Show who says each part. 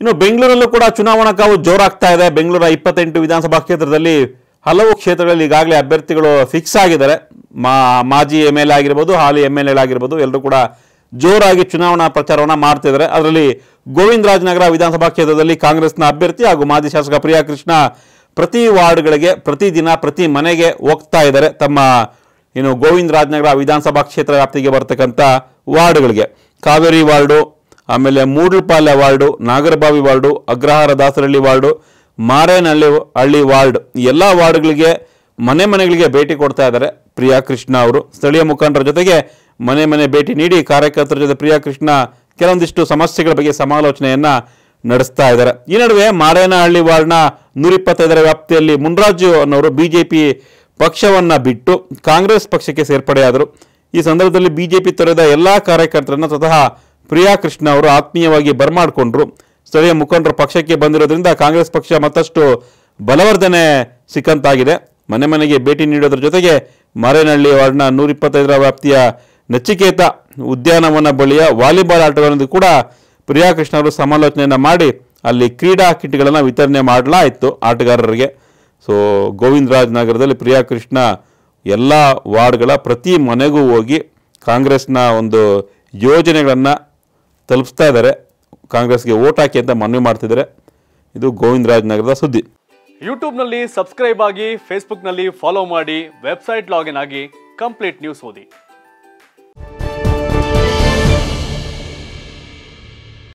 Speaker 1: ಇನ್ನು ಬೆಂಗಳೂರಲ್ಲೂ ಕೂಡ ಚುನಾವಣಾ ಕಾವು ಜೋರಾಗ್ತಾ ಇದೆ ಬೆಂಗಳೂರ ಇಪ್ಪತ್ತೆಂಟು ವಿಧಾನಸಭಾ ಕ್ಷೇತ್ರದಲ್ಲಿ ಹಲವು ಕ್ಷೇತ್ರಗಳಲ್ಲಿ ಈಗಾಗಲೇ ಅಭ್ಯರ್ಥಿಗಳು ಫಿಕ್ಸ್ ಆಗಿದ್ದಾರೆ ಮಾ ಮಾಜಿ ಎಮ್ ಎಲ್ ಎ ಆಗಿರ್ಬೋದು ಹಾಲಿ ಎಮ್ ಎಲ್ ಎ ಆಗಿರ್ಬೋದು ಎಲ್ಲರೂ ಕೂಡ ಜೋರಾಗಿ ಚುನಾವಣಾ ಪ್ರಚಾರವನ್ನು ಮಾಡ್ತಿದ್ದಾರೆ ಅದರಲ್ಲಿ ರಾಜನಗರ ವಿಧಾನಸಭಾ ಕ್ಷೇತ್ರದಲ್ಲಿ ಕಾಂಗ್ರೆಸ್ನ ಅಭ್ಯರ್ಥಿ ಹಾಗೂ ಮಾಜಿ ಶಾಸಕ ಪ್ರಿಯಾಕೃಷ್ಣ ಪ್ರತಿ ವಾರ್ಡ್ಗಳಿಗೆ ಪ್ರತಿದಿನ ಪ್ರತಿ ಮನೆಗೆ ಹೋಗ್ತಾ ಇದ್ದಾರೆ ತಮ್ಮ ಇನ್ನು ರಾಜನಗರ ವಿಧಾನಸಭಾ ಕ್ಷೇತ್ರ ವ್ಯಾಪ್ತಿಗೆ ಬರ್ತಕ್ಕಂಥ ವಾರ್ಡ್ಗಳಿಗೆ ಕಾವೇರಿ ವಾರ್ಡು ಆಮೇಲೆ Moodalapalya ward Nagarbhavi ward Agrahara Dasarahalli ward Marenahalli ಹಳ್ಳಿ ವಾರ್ಡ್ ಎಲ್ಲ ವಾರ್ಡ್ಗಳಿಗೆ ಮನೆ ಮನೆಗಳಿಗೆ ಭೇಟಿ ಕೊಡ್ತಾ ಇದ್ದಾರೆ ಪ್ರಿಯಾ ಕೃಷ್ಣ ಅವರು ಸ್ಥಳೀಯ ಮುಖಂಡರ ಜೊತೆಗೆ ಮನೆ ಮನೆ ಭೇಟಿ ನೀಡಿ ಕಾರ್ಯಕರ್ತರ ಜೊತೆ ಪ್ರಿಯಾ ಕೃಷ್ಣ ಕೆಲವೊಂದಿಷ್ಟು ಸಮಸ್ಯೆಗಳ ಬಗ್ಗೆ ಸಮಾಲೋಚನೆಯನ್ನು ನಡೆಸ್ತಾ ಇದ್ದಾರೆ ಈ ನಡುವೆ ಮಾರೇನಹಳ್ಳಿ ವಾರ್ಡ್ನ ನೂರಿಪ್ಪತ್ತೈದರ ವ್ಯಾಪ್ತಿಯಲ್ಲಿ ಮುನ್ರಾಜು ಅನ್ನೋರು ಬಿಜೆಪಿ ಪಕ್ಷವನ್ನು ಬಿಟ್ಟು ಕಾಂಗ್ರೆಸ್ ಪಕ್ಷಕ್ಕೆ ಸೇರ್ಪಡೆಯಾದರು ಈ ಸಂದರ್ಭದಲ್ಲಿ ಬಿಜೆಪಿ ತೊರೆದ ಎಲ್ಲ ಕಾರ್ಯಕರ್ತರನ್ನು ಸ್ವತಃ ಪ್ರಿಯಾಕೃಷ್ಣ ಅವರು ಆತ್ಮೀಯವಾಗಿ ಬರ್ಮಾಡಿಕೊಂಡ್ರು ಸ್ಥಳೀಯ ಮುಖಂಡರು ಪಕ್ಷಕ್ಕೆ ಬಂದಿರೋದ್ರಿಂದ ಕಾಂಗ್ರೆಸ್ ಪಕ್ಷ ಮತ್ತಷ್ಟು ಬಲವರ್ಧನೆ ಸಿಕ್ಕಂತಾಗಿದೆ ಮನೆ ಮನೆಗೆ ಭೇಟಿ ನೀಡೋದ್ರ ಜೊತೆಗೆ ಮಾರೇನಹಳ್ಳಿ ವಾರ್ಡ್ನ ನೂರಿಪ್ಪತ್ತೈದರ ವ್ಯಾಪ್ತಿಯ ನಚಿಕೇತ ಉದ್ಯಾನವನ ಬಳಿಯ ವಾಲಿಬಾಲ್ ಆಟಗಳನ್ನು ಕೂಡ ಪ್ರಿಯಾಕೃಷ್ಣ ಅವರು ಸಮಾಲೋಚನೆಯನ್ನು ಮಾಡಿ ಅಲ್ಲಿ ಕ್ರೀಡಾ ಕಿಟ್ಗಳನ್ನು ವಿತರಣೆ ಮಾಡಲಾಯಿತು ಆಟಗಾರರಿಗೆ ಸೊ ಗೋವಿಂದರಾಜ್ ನಗರದಲ್ಲಿ ಪ್ರಿಯಾಕೃಷ್ಣ ಎಲ್ಲ ವಾರ್ಡ್ಗಳ ಪ್ರತಿ ಮನೆಗೂ ಹೋಗಿ ಕಾಂಗ್ರೆಸ್ನ ಒಂದು ಯೋಜನೆಗಳನ್ನು ತಲುಪಿಸ್ತಾ ಇದ್ದಾರೆ ಕಾಂಗ್ರೆಸ್ಗೆ ಓಟ್ ಹಾಕಿ ಅಂತ ಮನವಿ ಮಾಡ್ತಿದ್ದಾರೆ ಇದು ಗೋವಿಂದರಾಜ್ ನಗರದ ಸುದ್ದಿ
Speaker 2: ಯೂಟ್ಯೂಬ್ನಲ್ಲಿ ಸಬ್ಸ್ಕ್ರೈಬ್ ಆಗಿ ಫೇಸ್ಬುಕ್ನಲ್ಲಿ ಫಾಲೋ ಮಾಡಿ ವೆಬ್ಸೈಟ್ ಲಾಗಿನ್ ಆಗಿ ಕಂಪ್ಲೀಟ್ ನ್ಯೂಸ್ ಓದಿ